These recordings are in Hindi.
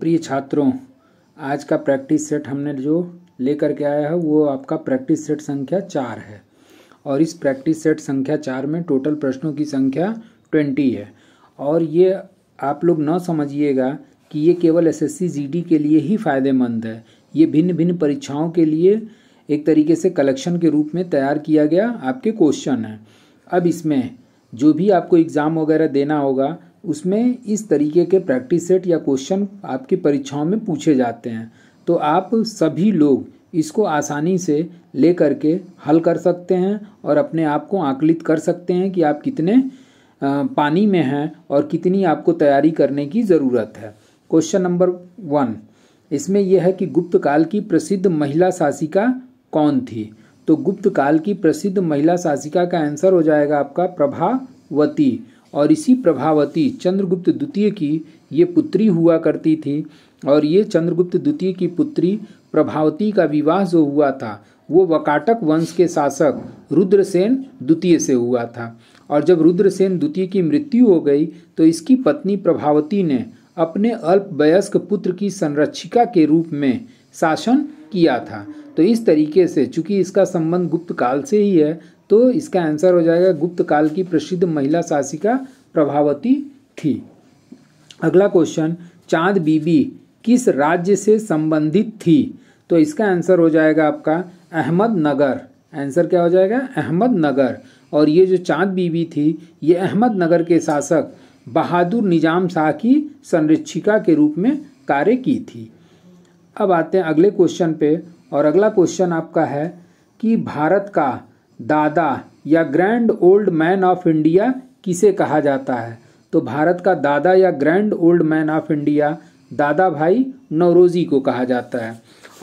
प्रिय छात्रों आज का प्रैक्टिस सेट हमने जो लेकर के आया है वो आपका प्रैक्टिस सेट संख्या चार है और इस प्रैक्टिस सेट संख्या चार में टोटल प्रश्नों की संख्या ट्वेंटी है और ये आप लोग न समझिएगा कि ये केवल एसएससी जीडी के लिए ही फ़ायदेमंद है ये भिन्न भिन्न परीक्षाओं के लिए एक तरीके से कलेक्शन के रूप में तैयार किया गया आपके क्वेश्चन हैं अब इसमें जो भी आपको एग्ज़ाम वगैरह देना होगा उसमें इस तरीके के प्रैक्टिस सेट या क्वेश्चन आपकी परीक्षाओं में पूछे जाते हैं तो आप सभी लोग इसको आसानी से ले करके हल कर सकते हैं और अपने आप को आकलित कर सकते हैं कि आप कितने पानी में हैं और कितनी आपको तैयारी करने की ज़रूरत है क्वेश्चन नंबर वन इसमें यह है कि गुप्त काल की प्रसिद्ध महिला शासिका कौन थी तो गुप्त काल की प्रसिद्ध महिला शासिका का आंसर हो जाएगा आपका प्रभावती और इसी प्रभावती चंद्रगुप्त द्वितीय की ये पुत्री हुआ करती थी और ये चंद्रगुप्त द्वितीय की पुत्री प्रभावती का विवाह जो हुआ था वो वकाटक वंश के शासक रुद्रसेन द्वितीय से हुआ था और जब रुद्रसेन द्वितीय की मृत्यु हो गई तो इसकी पत्नी प्रभावती ने अपने अल्पवयस्क पुत्र की संरक्षिका के रूप में शासन किया था तो इस तरीके से चूंकि इसका संबंध गुप्त काल से ही है तो इसका आंसर हो जाएगा गुप्त काल की प्रसिद्ध महिला शासिका प्रभावती थी अगला क्वेश्चन चांद बीबी किस राज्य से संबंधित थी तो इसका आंसर हो जाएगा आपका अहमदनगर आंसर क्या हो जाएगा अहमदनगर और ये जो चांद बीबी थी ये अहमदनगर के शासक बहादुर निजाम शाह की संरक्षिका के रूप में कार्य की थी अब आते हैं अगले क्वेश्चन पे और अगला क्वेश्चन आपका है कि भारत का दादा या grand old man of India किसे कहा जाता है तो भारत का दादा या grand old man of India Dadabhai Naoroji को कहा जाता है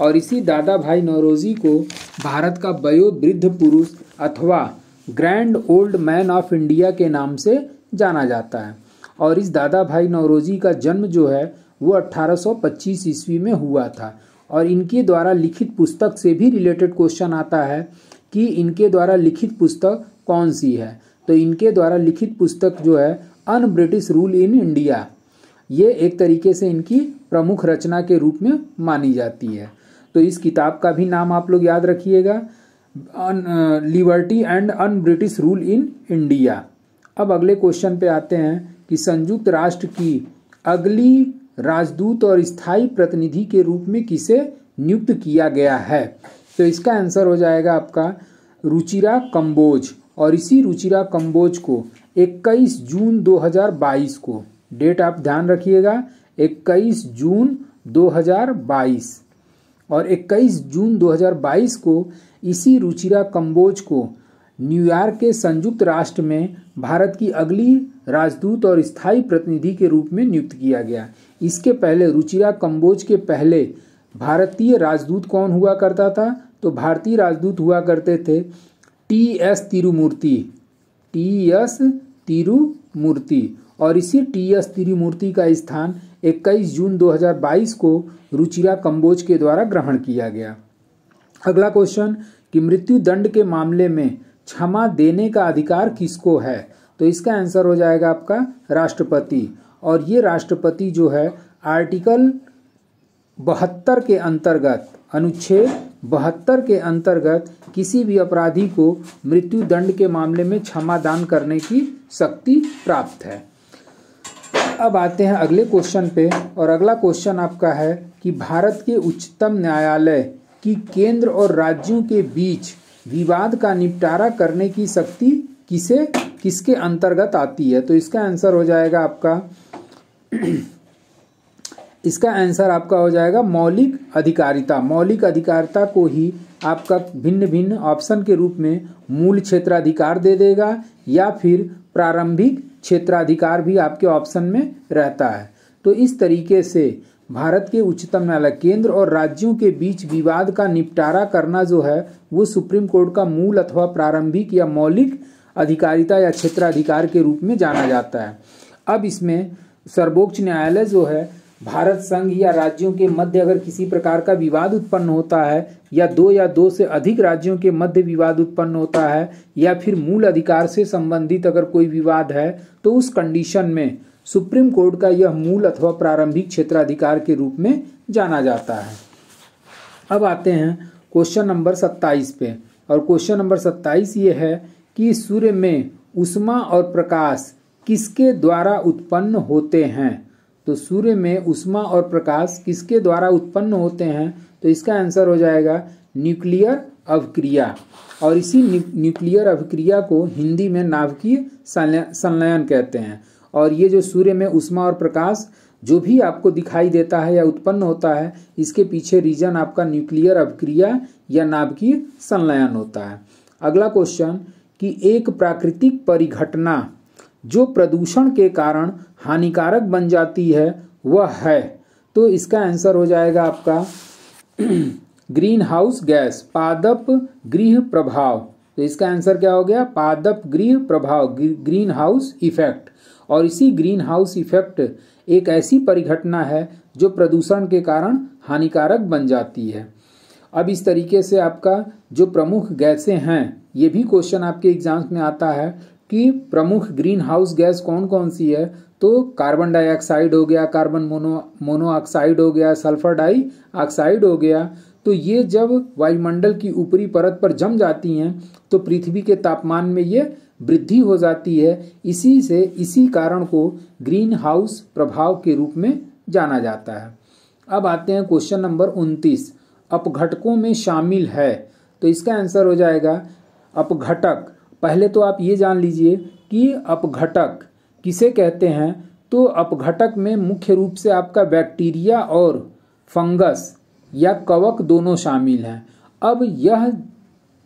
और इसी दादा भाई नौरोजी को भारत का वयोवृद्ध पुरुष अथवा grand old man of India के नाम से जाना जाता है और इस दादा भाई नौरोजी का जन्म जो है वो 1825 ईस्वी में हुआ था और इनके द्वारा लिखित पुस्तक से भी रिलेटेड क्वेश्चन आता है कि इनके द्वारा लिखित पुस्तक कौन सी है तो इनके द्वारा लिखित पुस्तक जो है un British rule in India ये एक तरीके से इनकी प्रमुख रचना के रूप में मानी जाती है तो इस किताब का भी नाम आप लोग याद रखिएगा liberty and un British rule in India अब अगले क्वेश्चन पे आते हैं कि संयुक्त राष्ट्र की अगली राजदूत और स्थायी प्रतिनिधि के रूप में किसे नियुक्त किया गया है तो इसका आंसर हो जाएगा आपका रुचिरा कंबोज और इसी रुचिरा कंबोज को 21 जून 2022 को डेट आप ध्यान रखिएगा 21 जून 2022 और 21 जून 2022 को इसी रुचिरा कंबोज को न्यूयॉर्क के संयुक्त राष्ट्र में भारत की अगली राजदूत और स्थायी प्रतिनिधि के रूप में नियुक्त किया गया इसके पहले रुचिरा कंबोज के पहले भारतीय राजदूत कौन हुआ करता था तो भारतीय राजदूत हुआ करते थे T S Tirumurti T S Tirumurti और इसी टी एस तिरुमूर्ति का स्थान 21 जून 2022 को रुचिरा कंबोज के द्वारा ग्रहण किया गया अगला क्वेश्चन कि मृत्यु दंड के मामले में क्षमा देने का अधिकार किसको है तो इसका आंसर हो जाएगा आपका राष्ट्रपति और ये राष्ट्रपति जो है आर्टिकल बहत्तर के अंतर्गत अनुच्छेद बहत्तर के अंतर्गत किसी भी अपराधी को मृत्यु दंड के मामले में क्षमा दान करने की शक्ति प्राप्त है अब आते हैं अगले क्वेश्चन पे और अगला क्वेश्चन आपका है कि भारत के उच्चतम न्यायालय की केंद्र और राज्यों के बीच विवाद का निपटारा करने की शक्ति किसे किसके अंतर्गत आती है तो इसका आंसर हो जाएगा आपका इसका आंसर आपका हो जाएगा मौलिक अधिकारिता मौलिक अधिकारिता को ही आपका भिन्न भिन्न ऑप्शन के रूप में मूल क्षेत्राधिकार दे देगा या फिर प्रारंभिक क्षेत्राधिकार भी आपके ऑप्शन में रहता है तो इस तरीके से भारत के उच्चतम न्यायालय केंद्र और राज्यों के बीच विवाद का निपटारा करना जो है वो सुप्रीम कोर्ट का मूल अथवा प्रारंभिक या मौलिक अधिकारिता या क्षेत्राधिकार के रूप में जाना जाता है अब इसमें सर्वोच्च न्यायालय जो है भारत संघ या राज्यों के मध्य अगर किसी प्रकार का विवाद उत्पन्न होता है या दो या दो से अधिक राज्यों के मध्य विवाद उत्पन्न होता है या फिर मूल अधिकार से संबंधित अगर कोई विवाद है तो उस कंडीशन में सुप्रीम कोर्ट का यह मूल अथवा प्रारंभिक क्षेत्राधिकार के रूप में जाना जाता है अब आते हैं क्वेश्चन नंबर सत्ताईस पे और क्वेश्चन नंबर सत्ताईस ये है कि सूर्य में उष्मा और प्रकाश किसके द्वारा उत्पन्न होते हैं तो सूर्य में उष्मा और प्रकाश किसके द्वारा उत्पन्न होते हैं तो इसका आंसर हो जाएगा न्यूक्लियर अभिक्रिया और इसी न्यूक्लियर अभिक्रिया को हिंदी में नाभिकीय संलयन कहते हैं और ये जो सूर्य में उष्मा और प्रकाश जो भी आपको दिखाई देता है या उत्पन्न होता है इसके पीछे रीजन आपका न्यूक्लियर अभिक्रिया या नाभिकीय संलयन होता है अगला क्वेश्चन कि एक प्राकृतिक परिघटना जो प्रदूषण के कारण हानिकारक बन जाती है वह है तो इसका आंसर हो जाएगा आपका ग्रीन हाउस गैस पादप गृह प्रभाव तो इसका आंसर क्या हो गया पादप गृह प्रभाव ग्रीन हाउस इफेक्ट और इसी ग्रीन हाउस इफेक्ट एक ऐसी परिघटना है जो प्रदूषण के कारण हानिकारक बन जाती है अब इस तरीके से आपका जो प्रमुख गैसें हैं ये भी क्वेश्चन आपके एग्जाम्स में आता है कि प्रमुख ग्रीन हाउस गैस कौन कौन सी है तो कार्बन डाइऑक्साइड हो गया कार्बन मोनो मोनोऑक्साइड हो गया सल्फर डाई ऑक्साइड हो गया तो ये जब वायुमंडल की ऊपरी परत पर जम जाती हैं तो पृथ्वी के तापमान में ये वृद्धि हो जाती है इसी से इसी कारण को ग्रीन हाउस प्रभाव के रूप में जाना जाता है अब आते हैं क्वेश्चन नंबर उनतीस अपघटकों में शामिल है तो इसका आंसर हो जाएगा अपघटक पहले तो आप ये जान लीजिए कि अपघटक किसे कहते हैं तो अपघटक में मुख्य रूप से आपका बैक्टीरिया और फंगस या कवक दोनों शामिल हैं अब यह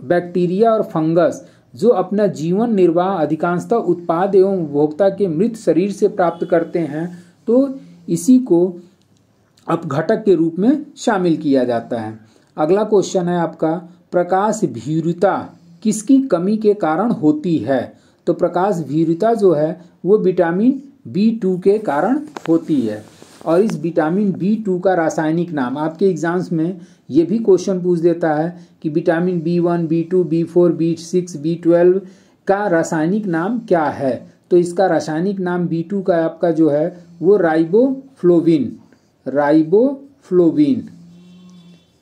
बैक्टीरिया और फंगस जो अपना जीवन निर्वाह अधिकांशतः उत्पाद एवं उपभोक्ता के मृत शरीर से प्राप्त करते हैं तो इसी को अपघटक के रूप में शामिल किया जाता है अगला क्वेश्चन है आपका प्रकाश भीरुता किसकी कमी के कारण होती है तो प्रकाश वीरता जो है वो विटामिन बी टू के कारण होती है और इस विटामिन बी टू का रासायनिक नाम आपके एग्जाम्स में ये भी क्वेश्चन पूछ देता है कि vitamin B one B two B four B six B twelve का रासायनिक नाम क्या है तो इसका रासायनिक नाम बी टू का आपका जो है वो राइबोफ्लोविन राइबोफ्लोविन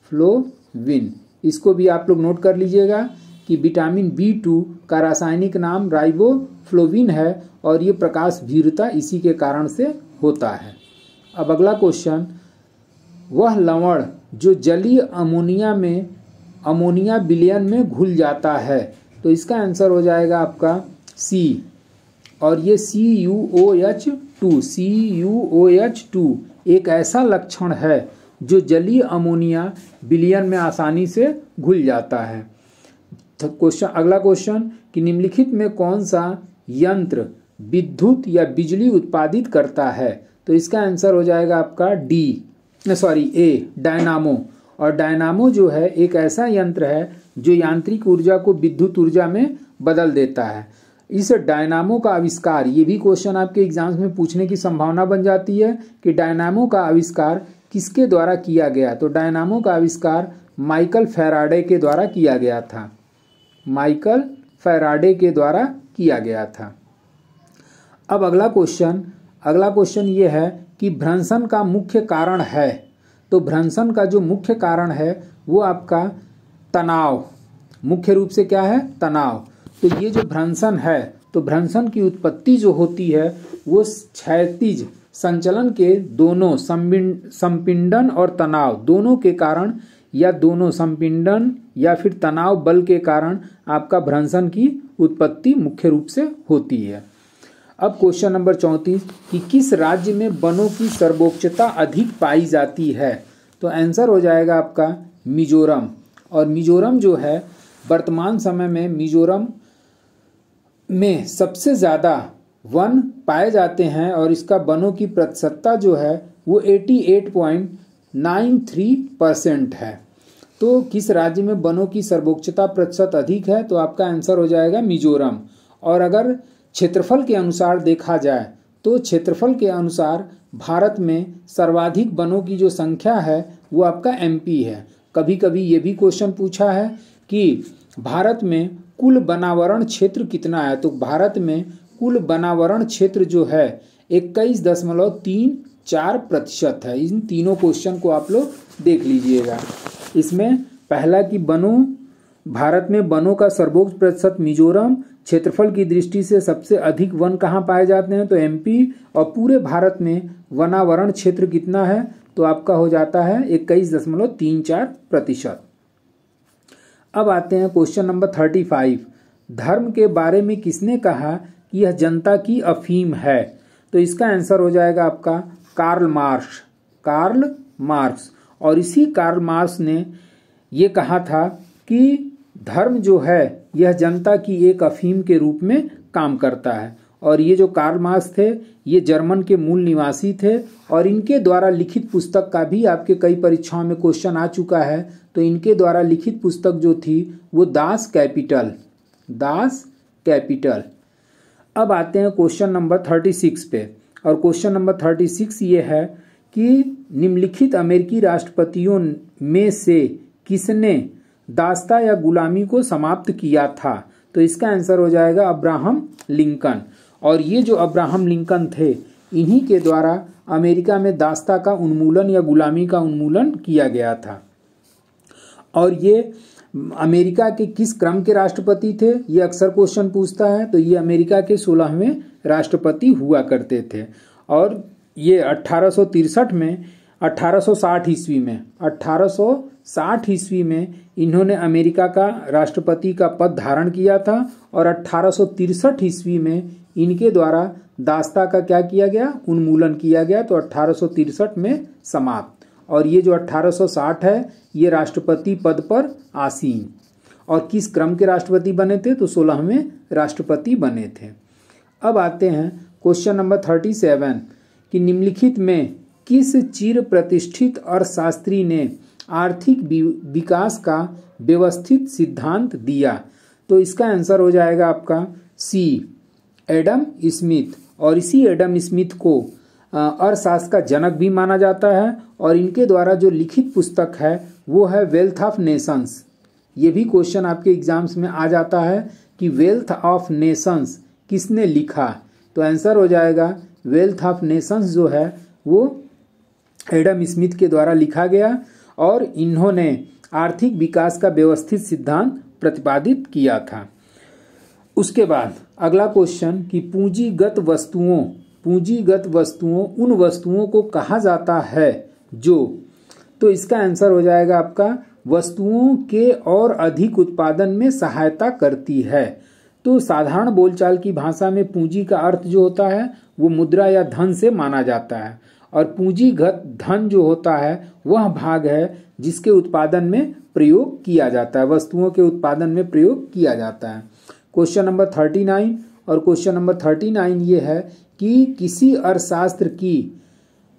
फ्लोविन इसको भी आप लोग नोट कर लीजिएगा कि विटामिन बी टू का रासायनिक नाम राइबोफ्लोविन है और ये प्रकाश भीरता इसी के कारण से होता है अब अगला क्वेश्चन वह लवण जो जलीय अमोनिया में अमोनिया बिलियन में घुल जाता है तो इसका आंसर हो जाएगा आपका सी और ये C U O H two C U O H two एक ऐसा लक्षण है जो जलीय अमोनिया बिलियन में आसानी से घुल जाता है क्वेश्चन तो अगला क्वेश्चन कि निम्नलिखित में कौन सा यंत्र विद्युत या बिजली उत्पादित करता है तो इसका आंसर हो जाएगा आपका डी सॉरी ए डायनामो और डायनामो जो है एक ऐसा यंत्र है जो यांत्रिक ऊर्जा को विद्युत ऊर्जा में बदल देता है इस डायनामो का आविष्कार ये भी क्वेश्चन आपके एग्जाम्स में पूछने की संभावना बन जाती है कि डायनामो का आविष्कार किसके द्वारा किया गया तो डायनामो का आविष्कार माइकल फेराडे के द्वारा किया गया था माइकल फैराडे के द्वारा किया गया था अब अगला क्वेश्चन अगला क्वेश्चन ये है कि भ्रंशन का मुख्य कारण है तो भ्रंशन का जो मुख्य कारण है वो आपका तनाव मुख्य रूप से क्या है तनाव तो ये जो भ्रंशन है तो भ्रंशन की उत्पत्ति जो होती है वो क्षैतिज संचलन के दोनों संपिंडन और तनाव दोनों के कारण या दोनों संपिंडन या फिर तनाव बल के कारण आपका भ्रंशन की उत्पत्ति मुख्य रूप से होती है अब क्वेश्चन नंबर चौंतीस कि किस राज्य में वनों की सर्वोच्चता अधिक पाई जाती है तो आंसर हो जाएगा आपका मिजोरम और मिजोरम जो है वर्तमान समय में मिजोरम में सबसे ज़्यादा वन पाए जाते हैं और इसका वनों की प्रतिशतता जो है वो पॉइंट नाइन थ्री परसेंट है तो किस राज्य में वनों की सर्वोच्चता प्रतिशत अधिक है तो आपका आंसर हो जाएगा मिजोरम और अगर क्षेत्रफल के अनुसार देखा जाए तो क्षेत्रफल के अनुसार भारत में सर्वाधिक वनों की जो संख्या है वो आपका एम है कभी कभी ये भी क्वेश्चन पूछा है कि भारत में कुल बनावरण क्षेत्र कितना है तो भारत में कुल बनावरण क्षेत्र जो है इक्कीस दशमलव तीन चार प्रतिशत है इन तीनों क्वेश्चन को आप लोग देख लीजिएगा इसमें पहला कि बनो भारत में बनों का सर्वोच्च प्रतिशत मिजोरम क्षेत्रफल की दृष्टि से सबसे अधिक वन कहाँ पाए जाते हैं तो एमपी और पूरे भारत में वनावरण क्षेत्र कितना है तो आपका हो जाता है इक्कीस दशमलव तीन चार प्रतिशत अब आते हैं क्वेश्चन नंबर थर्टी फाइव धर्म के बारे में किसने कहा कि यह जनता की अफीम है तो इसका आंसर हो जाएगा आपका कार्ल मार्क्स कार्ल मार्क्स और इसी कार्ल मार्क्स ने ये कहा था कि धर्म जो है यह जनता की एक अफीम के रूप में काम करता है और ये जो कार्ल मार्क्स थे ये जर्मन के मूल निवासी थे और इनके द्वारा लिखित पुस्तक का भी आपके कई परीक्षाओं में क्वेश्चन आ चुका है तो इनके द्वारा लिखित पुस्तक जो थी वो दास कैपिटल दास कैपिटल अब आते हैं क्वेश्चन नंबर थर्टी सिक्स पे और क्वेश्चन नंबर थर्टी सिक्स ये है कि निम्नलिखित अमेरिकी राष्ट्रपतियों में से किसने दास्ता या गुलामी को समाप्त किया था तो इसका आंसर हो जाएगा अब्राहम लिंकन और ये जो अब्राहम लिंकन थे इन्हीं के द्वारा अमेरिका में दास्ता का उन्मूलन या गुलामी का उन्मूलन किया गया था और ये अमेरिका के किस क्रम के राष्ट्रपति थे ये अक्सर क्वेश्चन पूछता है तो ये अमेरिका के सोलहवें राष्ट्रपति हुआ करते थे और ये अट्ठारह में 1860 ईस्वी में 1860 ईस्वी में इन्होंने अमेरिका का राष्ट्रपति का पद धारण किया था और अट्ठारह ईस्वी में इनके द्वारा दास्ता का क्या किया गया उन्मूलन किया गया तो अट्ठारह में समाप्त और ये जो 1860 है ये राष्ट्रपति पद पर आसीन और किस क्रम के राष्ट्रपति बने थे तो सोलहवें राष्ट्रपति बने थे अब आते हैं क्वेश्चन नंबर थर्टी सेवन कि निम्नलिखित में किस चिर प्रतिष्ठित अर्थशास्त्री ने आर्थिक विकास का व्यवस्थित सिद्धांत दिया तो इसका आंसर हो जाएगा आपका सी एडम स्मिथ और इसी एडम स्मिथ को अर्थशास्त्र का जनक भी माना जाता है और इनके द्वारा जो लिखित पुस्तक है वो है वेल्थ ऑफ नेशंस ये भी क्वेश्चन आपके एग्जाम्स में आ जाता है कि वेल्थ ऑफ नेशंस किसने लिखा तो आंसर हो जाएगा वेल्थ ऑफ नेशंस जो है वो एडम स्मिथ के द्वारा लिखा गया और इन्होंने आर्थिक विकास का व्यवस्थित सिद्धांत प्रतिपादित किया था उसके बाद अगला क्वेश्चन कि पूंजीगत वस्तुओं पूंजीगत वस्तुओं उन वस्तुओं को कहा जाता है जो तो इसका आंसर हो जाएगा आपका वस्तुओं के और अधिक उत्पादन में सहायता करती है तो साधारण बोलचाल की भाषा में पूंजी का अर्थ जो होता है वो मुद्रा या धन से माना जाता है और पूंजीगत धन जो होता है वह भाग है जिसके उत्पादन में प्रयोग किया जाता है वस्तुओं के उत्पादन में प्रयोग किया जाता है क्वेश्चन नंबर थर्टी नाइन और क्वेश्चन नंबर थर्टी नाइन ये है कि किसी अर्थशास्त्र की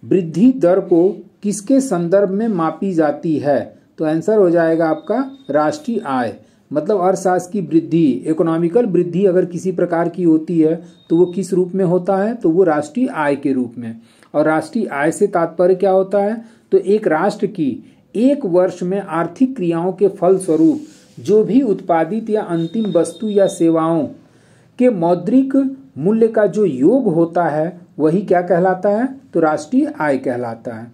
वृद्धि दर को किसके संदर्भ में मापी जाती है तो आंसर हो जाएगा आपका राष्ट्रीय आय मतलब अर्थशास्त्र की वृद्धि इकोनॉमिकल वृद्धि अगर किसी प्रकार की होती है तो वो किस रूप में होता है तो वो राष्ट्रीय आय के रूप में और राष्ट्रीय आय से तात्पर्य क्या होता है तो एक राष्ट्र की एक वर्ष में आर्थिक क्रियाओं के फलस्वरूप जो भी उत्पादित या अंतिम वस्तु या सेवाओं के मौद्रिक मूल्य का जो योग होता है वही क्या कहलाता है तो राष्ट्रीय आय कहलाता है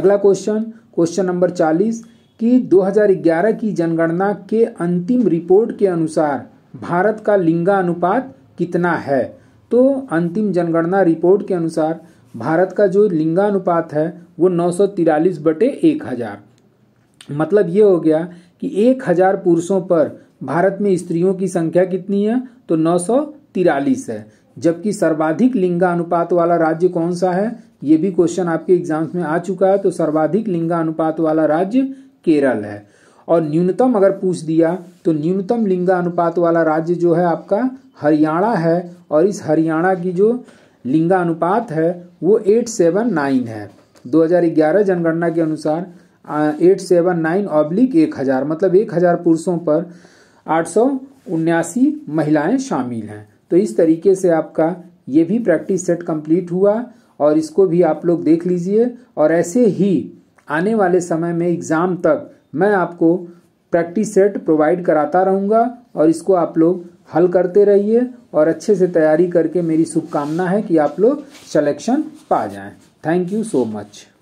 अगला क्वेश्चन क्वेश्चन नंबर चालीस कि 2011 की जनगणना के अंतिम रिपोर्ट के अनुसार भारत का लिंगा अनुपात कितना है तो अंतिम जनगणना रिपोर्ट के अनुसार भारत का जो लिंगा अनुपात है वो नौ बटे एक हजार मतलब ये हो गया कि एक हजार पुरुषों पर भारत में स्त्रियों की संख्या कितनी है तो नौ है जबकि सर्वाधिक लिंगानुपात वाला राज्य कौन सा है ये भी क्वेश्चन आपके एग्जाम्स में आ चुका है तो सर्वाधिक लिंगानुपात वाला राज्य केरल है और न्यूनतम अगर पूछ दिया तो न्यूनतम लिंगा अनुपात वाला राज्य जो है आपका हरियाणा है और इस हरियाणा की जो लिंगा अनुपात है वो एट सेवन नाइन है 2011 जनगणना के अनुसार एट सेवन नाइन ऑब्लिक एक हज़ार मतलब एक हज़ार पुरुषों पर आठ सौ उन्यासी महिलाएँ शामिल हैं तो इस तरीके से आपका ये भी प्रैक्टिस सेट कंप्लीट हुआ और इसको भी आप लोग देख लीजिए और ऐसे ही आने वाले समय में एग्ज़ाम तक मैं आपको प्रैक्टिस सेट प्रोवाइड कराता रहूँगा और इसको आप लोग हल करते रहिए और अच्छे से तैयारी करके मेरी शुभकामना है कि आप लोग सलेक्शन पा जाएँ थैंक यू सो मच